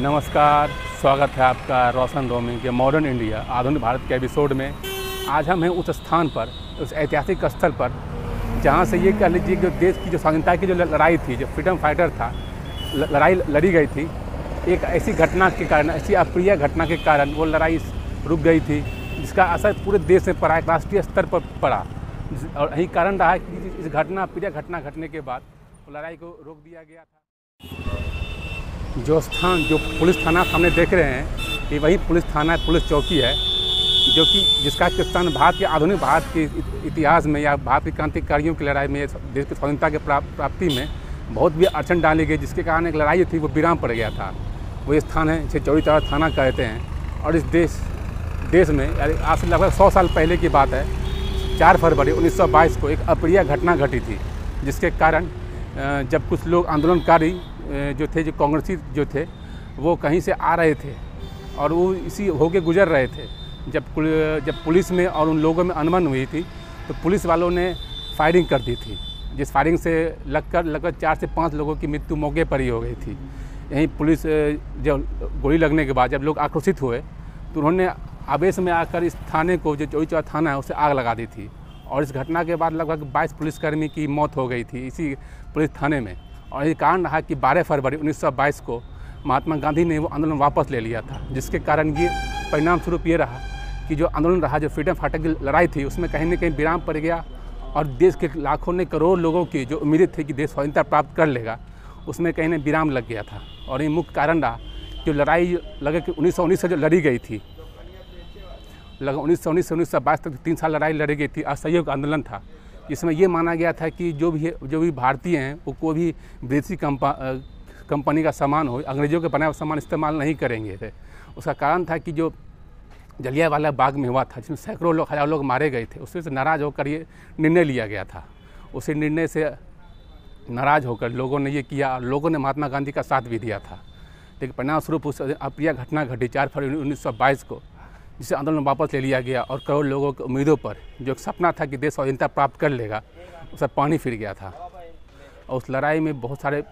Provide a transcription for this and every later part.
नमस्कार स्वागत है आपका रोशन रोमिंग के मॉडर्न इंडिया आधुनिक भारत के एपिसोड में आज हम हैं उस स्थान पर उस ऐतिहासिक स्थल पर जहाँ से ये कह लीजिए जो देश की जो स्वाधीनता की जो लड़ाई थी जो फ्रीडम फाइटर था लड़ाई लड़ी गई थी एक ऐसी घटना के कारण ऐसी अप्रिय घटना के कारण वो लड़ाई रुक गई थी जिसका असर पूरे देश में पड़ा राष्ट्रीय स्तर पर पड़ा और यही कारण रहा कि इस घटना अप्रिय घटना घटने के बाद लड़ाई को रोक दिया गया था जो स्थान जो पुलिस थाना सामने देख रहे हैं कि वही पुलिस थाना पुलिस चौकी है जो कि जिसका स्थान भारत के आधुनिक भारत के इतिहास में या भारत की क्रांतिकारियों की लड़ाई में देश की स्वतंत्रता के प्राप्ति में बहुत भी अड़चन डाली गई जिसके कारण एक लड़ाई थी वो विराम पड़ गया था वो स्थान है जिसे चौरी चौरा थाना कहते हैं और इस देश देश में आज से लगभग सौ साल पहले की बात है चार फरवरी 1922 को एक अप्रिय घटना घटी थी जिसके कारण जब कुछ लोग आंदोलनकारी जो थे जो कांग्रेसी जो थे वो कहीं से आ रहे थे और वो इसी होके गुजर रहे थे जब जब पुलिस में और उन लोगों में अनबन हुई थी तो पुलिस वालों ने फायरिंग कर दी थी जिस फायरिंग से लगकर लगभग चार से पाँच लोगों की मृत्यु मौके पर ही हो गई थी यहीं पुलिस जब गोली लगने के बाद जब लोग आक्रोशित हुए तो उन्होंने आवेश में आकर इस थाने को जो चौरी चौरा थाना है उसे आग लगा दी थी और इस घटना के बाद लगभग 22 पुलिसकर्मी की मौत हो गई थी इसी पुलिस थाने में और यही कारण रहा कि 12 फरवरी 1922 को महात्मा गांधी ने वो आंदोलन वापस ले लिया था जिसके कारण ये परिणाम स्वरूप ये रहा कि जो आंदोलन रहा जो फ्रीडम फाटक की लड़ाई थी उसमें कहीं ना कहीं विराम पड़ गया और देश के लाखों ने करोड़ लोगों की जो उम्मीदें थी कि देश स्वाधीनता प्राप्त कर लेगा उसमें कहीं ना विराम लग गया था और ये मुख्य कारण रहा कि लड़ाई लगे कि उन्नीस से जो लड़ी गई थी लगभग उन्नीस से उन्नीस से उन्नीस तक तीन साल लड़ाई लड़ी गई थी असहयोग आंदोलन था इसमें ये माना गया था कि जो भी जो भी भारतीय हैं वो कोई भी विदेशी कंपनी का सामान हो अंग्रेजों के बनाया सामान इस्तेमाल नहीं करेंगे थे उसका कारण था कि जो जलिया वाला बाग में हुआ था जिसमें सैकड़ों लोग हजारों लोग मारे गए थे उससे नाराज़ होकर ये निर्णय लिया गया था उसी निर्णय से नाराज़ होकर लोगों ने ये किया और लोगों ने महात्मा गांधी का साथ भी दिया था लेकिन परिणाम स्वरूप उस अप्रिय घटना घटी चार फरवरी उन्नीस को जिसे आंदोलन वापस ले लिया गया और करोड़ लोगों की उम्मीदों पर जो एक सपना था कि देश स्वाधीनता प्राप्त कर लेगा उस पर पानी फिर गया था और उस लड़ाई में बहुत सारे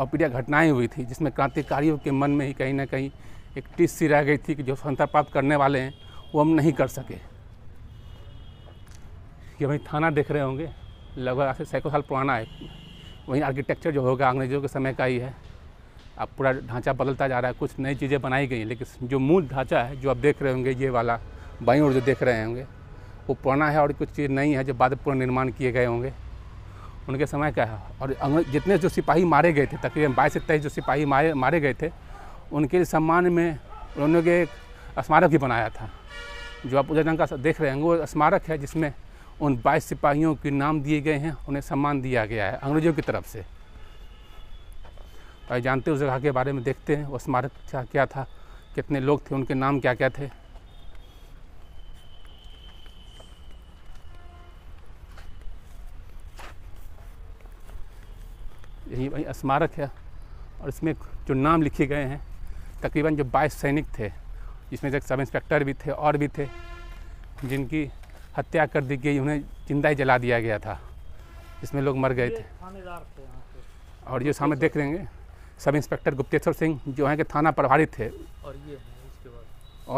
अप्रिय घटनाएं हुई थी जिसमें क्रांतिकारियों के मन में ही कहीं ना कहीं एक टीस सी रह गई थी कि जो स्वतंत्रता प्राप्त करने वाले हैं वो हम नहीं कर सके ये वहीं थाना देख रहे होंगे लगभग आज से सैकड़ों साल पुराना है वहीं आर्किटेक्चर जो होगा अंग्रेजों के समय का ही है अब पूरा ढांचा बदलता जा रहा है कुछ नई चीज़ें बनाई गई हैं लेकिन जो मूल ढांचा है जो आप देख रहे होंगे ये वाला बाई और जो देख रहे होंगे वो पुराना है और कुछ चीज़ नई है जो बाद में पुनर्निर्माण किए गए होंगे उनके समय क्या है और अंग्रेज जितने जो सिपाही मारे गए थे तकरीबन बाईस से तेईस जो सिपाही मारे मारे गए थे उनके सम्मान में उन्होंने के एक स्मारक भी बनाया था जो आप उधर ढंग का देख रहे होंगे वो स्मारक है जिसमें उन बाईस सिपाहियों के नाम दिए गए हैं उन्हें सम्मान दिया गया है अंग्रेजों की तरफ से जानते उस जगह के बारे में देखते हैं वो स्मारक क्या क्या था कितने लोग थे उनके नाम क्या क्या थे यही वही स्मारक है और इसमें जो नाम लिखे गए हैं तकरीबन जो 22 सैनिक थे जिसमें से सब इंस्पेक्टर भी थे और भी थे जिनकी हत्या कर दी गई उन्हें जिंदा ही जला दिया गया था जिसमें लोग मर गए थे और ये सामने देख लेंगे सब इंस्पेक्टर गुप्तेश्वर सिंह जो हैं कि थाना प्रभारी थे और ये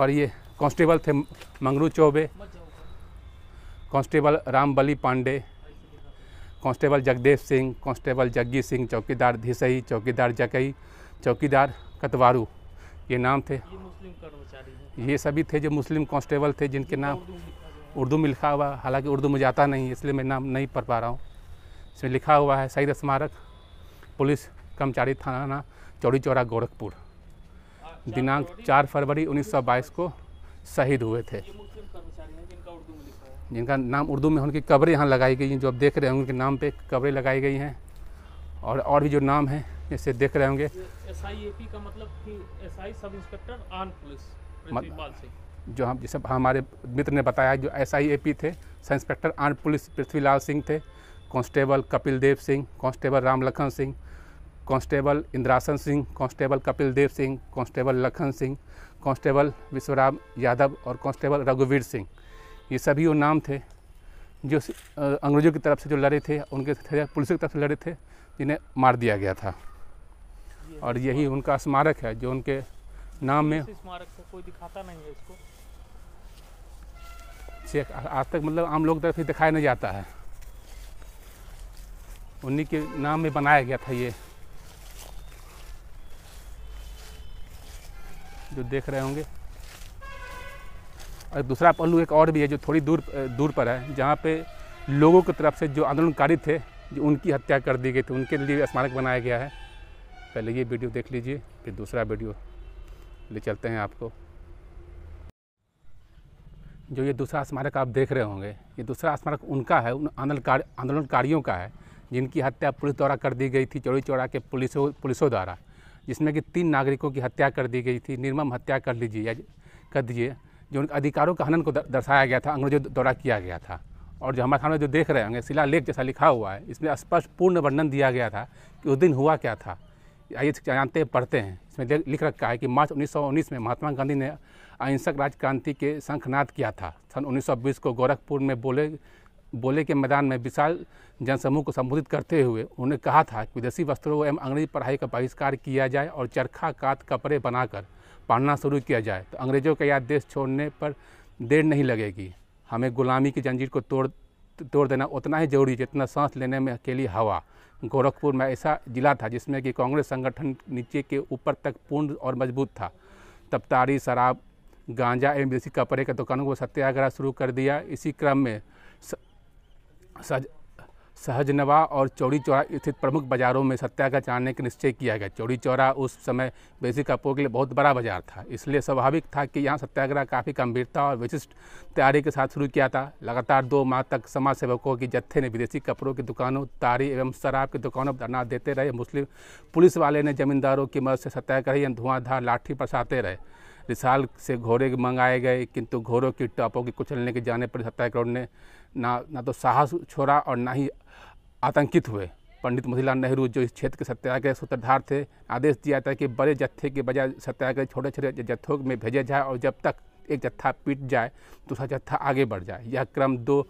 और ये कांस्टेबल थे Mangru Chaubey constable Rambali Pandey constable Jagdev Singh constable Jaggi Singh चौकीदार धिसई चौकीदार जकई चौकीदार कतवारू ये नाम थे ये सभी थे जो मुस्लिम कांस्टेबल थे जिनके नाम उर्दू में लिखा हुआ हालांकि उर्दू मुझे आता नहीं इसलिए मैं नाम नहीं पढ़ पा रहा हूँ इसमें लिखा हुआ है शहीद स्मारक पुलिस कर्मचारी थाना चौड़ी चौरा गोरखपुर दिनांक 4 फरवरी 1922 को शहीद हुए थे जिनका नाम उर्दू में उनकी कब्रें यहाँ लगाई गई हैं जो आप देख रहे होंगे उनके नाम पे कब्रें लगाई गई हैं और और भी जो नाम हैं जैसे देख रहे होंगे मतलब सब इंस्पेक्टर पुलिस जो हम जैसे हमारे मित्र ने बताया जो एस आई ए पी थे sub inspector arm police Prithvilal Singh थे constable Kapil Dev Singh constable Ram Lakhan Singh constable Indrasan Singh constable Kapil Dev Singh constable Lakhan Singh constable Vishwaram Yadav और कांस्टेबल रघुवीर सिंह ये सभी वो नाम थे जो अंग्रेज़ों की तरफ से जो लड़े थे उनके थे पुलिस की तरफ से लड़े थे जिन्हें मार दिया गया था और यही उनका स्मारक है जो उनके नाम में स्मारक कोई दिखाता नहीं है इसको चेक आज तक मतलब आम लोग तरफ ही दिखाया नहीं जाता है उन्हीं के नाम में बनाया गया था ये जो देख रहे होंगे और दूसरा पहलू एक और भी है जो थोड़ी दूर दूर पर है जहाँ पे लोगों की तरफ से जो आंदोलनकारी थे जो उनकी हत्या कर दी गई थी उनके लिए स्मारक बनाया गया है पहले ये वीडियो देख लीजिए फिर दूसरा वीडियो ले चलते हैं आपको जो ये दूसरा स्मारक आप देख रहे होंगे ये दूसरा स्मारक उनका है उन आंदोलनकारियों का है जिनकी हत्या पुलिस द्वारा कर दी गई थी चौड़ी चौड़ा के पुलिसों पुलिसों द्वारा जिसमें कि तीन नागरिकों की हत्या कर दी गई थी निर्मम हत्या कर लीजिए कर दीजिए जो उनके अधिकारों का हनन को दर्शाया गया था अंग्रेजों द्वारा किया गया था और जो हमारे सामने जो देख रहे होंगे शिला लेख जैसा लिखा हुआ है इसमें स्पष्ट पूर्ण वर्णन दिया गया था कि उस दिन हुआ क्या था आइए जानते हैं पढ़ते हैं इसमें लिख रखा है कि मार्च 1919 में महात्मा गांधी ने अहिंसक राज क्रांति के शंखनाद किया था सन 1920 को गोरखपुर में बोले बोले के मैदान में विशाल जनसमूह को संबोधित करते हुए उन्होंने कहा था कि विदेशी वस्त्रों एवं अंग्रेजी पढ़ाई का बहिष्कार किया जाए और चरखा कात कपड़े बनाकर पढ़ना शुरू किया जाए तो अंग्रेज़ों का यह देश छोड़ने पर देर नहीं लगेगी हमें गुलामी की जंजीर को तोड़ तोड़ देना उतना ही जरूरी जितना सांस लेने में अकेली हवा गोरखपुर में ऐसा जिला था जिसमें कि कांग्रेस संगठन नीचे के ऊपर तक पूर्ण और मजबूत था तपतारी शराब गांजा एवं विदेशी कपड़े के दुकानों को सत्याग्रह शुरू कर दिया इसी क्रम में सहज सहजनवा और चौड़ी चौरा स्थित प्रमुख बाज़ारों में सत्याग्रह चलाने का निश्चय किया गया चौड़ी चौरा उस समय बेसिक कपड़ों के लिए बहुत बड़ा बाजार था इसलिए स्वाभाविक था कि यहाँ सत्याग्रह काफ़ी गंभीरता और विशिष्ट तैयारी के साथ शुरू किया था लगातार दो माह तक समाज सेवकों के जत्थे ने विदेशी कपड़ों की दुकानों तारी एवं शराब की दुकानों पर धरना देते रहे मुस्लिम पुलिस वाले ने जमींदारों की मदद से या धुआंधार लाठी पसाते रहे रिसाल से घोड़े मंगाए गए किंतु घोड़ों की टॉपों के कुचलने के जाने पर सत्ताईस करोड़ ने ना ना तो साहस छोड़ा और ना ही आतंकित हुए पंडित मोतीलाल नेहरू जो इस क्षेत्र के सत्याग्रह सूत्रधार थे आदेश दिया था कि बड़े जत्थे के बजाय सत्याग्रह छोटे छोटे जत्थों में भेजा जाए और जब तक एक जत्था पीट जाए दूसरा जत्था आगे बढ़ जाए यह क्रम दो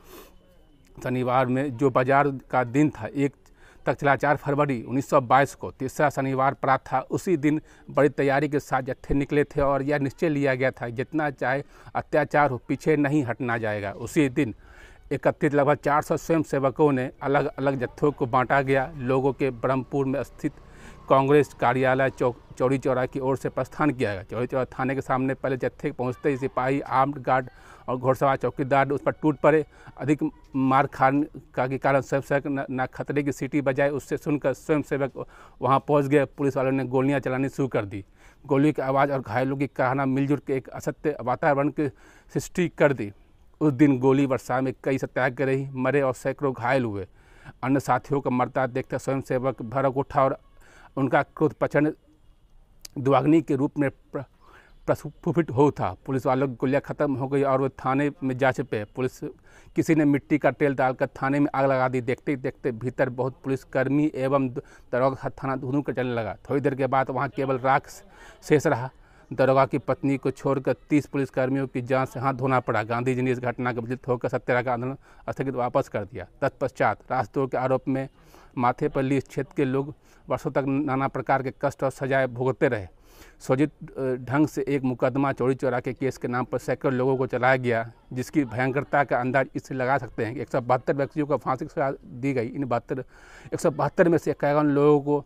शनिवार में जो बाजार का दिन था एक तक चला चार फरवरी 1922 को तीसरा शनिवार प्रात था उसी दिन बड़ी तैयारी के साथ जत्थे निकले थे और यह निश्चय लिया गया था जितना चाहे अत्याचार हो पीछे नहीं हटना जाएगा उसी दिन एकत्रित लगभग 400 सेवकों ने अलग अलग जत्थों को बांटा गया लोगों के ब्रह्मपुर में स्थित कांग्रेस कार्यालय चौक चौड़ी चौरा की ओर से प्रस्थान किया गया चौड़ी चौरा थाने के सामने पहले जत्थे पहुंचते ही सिपाही आर्म्ड गार्ड और घोड़सवार चौकीदार उस पर टूट पड़े अधिक मार खान का के कारण स्वयं सेवक ना खतरे की सीटी बजाए उससे सुनकर सेवक वहाँ पहुँच गए पुलिस वालों ने गोलियाँ चलानी शुरू कर दी गोली की आवाज़ और घायलों की कहना मिलजुल के एक असत्य वातावरण की सृष्टि कर दी उस दिन गोली वर्षा में कई रही मरे और सैकड़ों घायल हुए अन्य साथियों का मरता स्वयं स्वयंसेवक भरक उठा और उनका क्रोध प्रचंड दुआग्नि के रूप में प्रस्फुटित हो था पुलिस वालों की गोलियाँ ख़त्म हो गई और वो थाने में जा छिपे पुलिस किसी ने मिट्टी का तेल डालकर थाने में आग लगा दी देखते देखते भीतर बहुत पुलिसकर्मी एवं दरोगा थाना दोनों का चलने लगा थोड़ी देर के बाद वहाँ केवल राख शेष रहा दरोगा की पत्नी को छोड़कर तीस पुलिसकर्मियों की जान से हाथ धोना पड़ा गांधी जी ने इस घटना के विजित होकर सत्याग्रह का आंदोलन स्थगित वापस कर दिया तत्पश्चात राजद्रोह के आरोप में माथे पर ली इस क्षेत्र के लोग वर्षों तक नाना प्रकार के कष्ट और सजाएं भुगतते रहे सौजित ढंग से एक मुकदमा चोरी चौरा के केस के नाम पर सैकड़ों लोगों को चलाया गया जिसकी भयंकरता का अंदाज इससे लगा सकते हैं कि एक सौ बहत्तर व्यक्तियों को फांसी सजा दी गई इन बहत्तर एक सौ बहत्तर में से इक्यावन लोगों को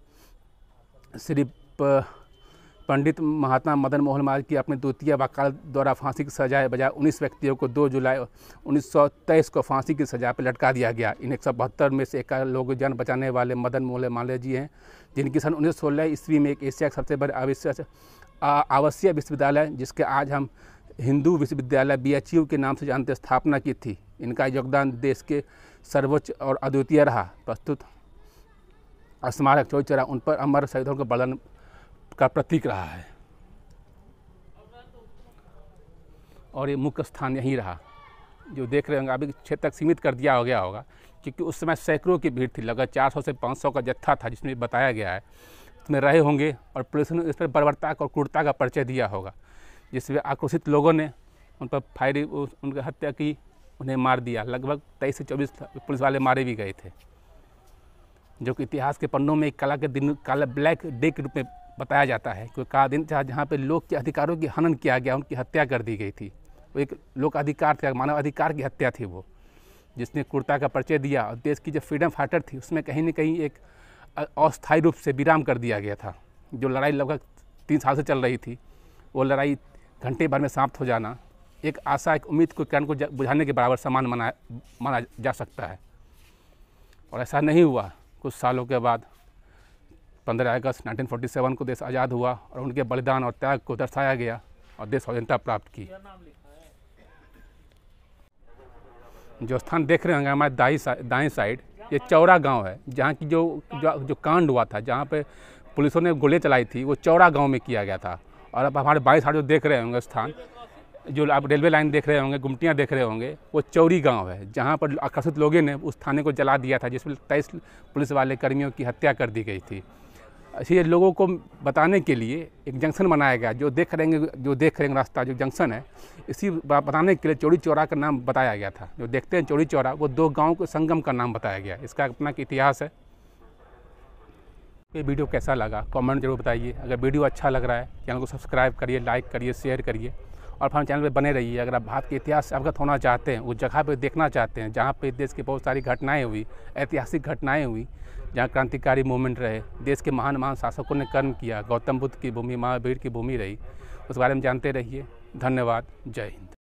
सिर्फ पंडित महात्मा मदन मोहन माल की अपने द्वितीय वकाल द्वारा फांसी की सजाए बजाय उन्नीस व्यक्तियों को 2 जुलाई 1923 को फांसी की सजा पर लटका दिया गया इन एक में से एक लोग जान बचाने वाले मदन मोहन माले जी हैं जिनकी सन उन्नीस सोलह ईस्वी में एक एशिया का सबसे बड़े आवश्यक आवासीय विश्वविद्यालय जिसके आज हम हिंदू विश्वविद्यालय बी के नाम से जानते स्थापना की थी इनका योगदान देश के सर्वोच्च और अद्वितीय रहा प्रस्तुत स्मारक चौचरा उन पर अमर शहीदों का बलन का प्रतीक रहा है और ये मुख्य स्थान यहीं रहा जो देख रहे होंगे अभी क्षेत्र तक सीमित कर दिया हो गया होगा क्योंकि उस समय सैकड़ों की भीड़ थी लगभग 400 से 500 का जत्था था जिसमें बताया गया है उसमें रहे होंगे और पुलिस ने इस पर बर्बरता और क्रूरता का परिचय दिया होगा जिसमें आक्रोशित लोगों ने उन पर फायरिंग उनकी हत्या की उन्हें मार दिया लगभग तेईस से चौबीस पुलिस वाले मारे भी गए थे जो कि इतिहास के पन्नों में एक कला के दिन काला ब्लैक डे के रूप में बताया जाता है कोई का दिन था जहाँ पर लोक के अधिकारों की हनन किया गया उनकी हत्या कर दी गई थी वो एक लोक अधिकार थे मानव अधिकार की हत्या थी वो जिसने कुर्ता का परिचय दिया और देश की जो फ्रीडम फाइटर थी उसमें कहीं ना कहीं एक अस्थायी रूप से विराम कर दिया गया था जो लड़ाई लगभग तीन साल से चल रही थी वो लड़ाई घंटे भर में समाप्त हो जाना एक आशा एक उम्मीद को किरण को बुझाने के बराबर समान माना माना जा सकता है और ऐसा नहीं हुआ कुछ सालों के बाद पंद्रह अगस्त 1947 को देश आज़ाद हुआ और उनके बलिदान और त्याग को दर्शाया गया और देश स्वतंत्रता प्राप्त की जो स्थान देख रहे होंगे हमारे दाई सा, दाई साइड ये चौरा गांव है जहाँ की जो जो, जो कांड हुआ था जहाँ पे पुलिसों ने गोली चलाई थी वो चौरा गांव में किया गया था और अब हमारे बाई साइड जो देख रहे होंगे स्थान जो आप रेलवे लाइन देख रहे होंगे गुमटियाँ देख रहे होंगे वो चौरी गांव है जहाँ पर आकर्षित लोगों ने उस थाने को जला दिया था जिसमें तेईस पुलिस वाले कर्मियों की हत्या कर दी गई थी इसलिए लोगों को बताने के लिए एक जंक्शन बनाया गया जो देख हैं जो देख हैं रास्ता जो जंक्शन है इसी बताने के लिए चौड़ी चौरा का नाम बताया गया था जो देखते हैं चौड़ी चौरा वो दो गाँव के संगम का नाम बताया गया इसका अपना इतिहास है ये वीडियो कैसा लगा कमेंट जरूर बताइए अगर वीडियो अच्छा लग रहा है चैनल को सब्सक्राइब करिए लाइक करिए शेयर करिए और फार्म चैनल पर बने रहिए अगर आप भारत के इतिहास से अवगत होना चाहते हैं उस जगह पर देखना चाहते हैं जहाँ पर देश की बहुत सारी घटनाएँ हुई ऐतिहासिक घटनाएँ हुई जहाँ क्रांतिकारी मूवमेंट रहे देश के महान महान शासकों ने कर्म किया गौतम बुद्ध की भूमि महावीर की भूमि रही उस बारे में जानते रहिए धन्यवाद जय हिंद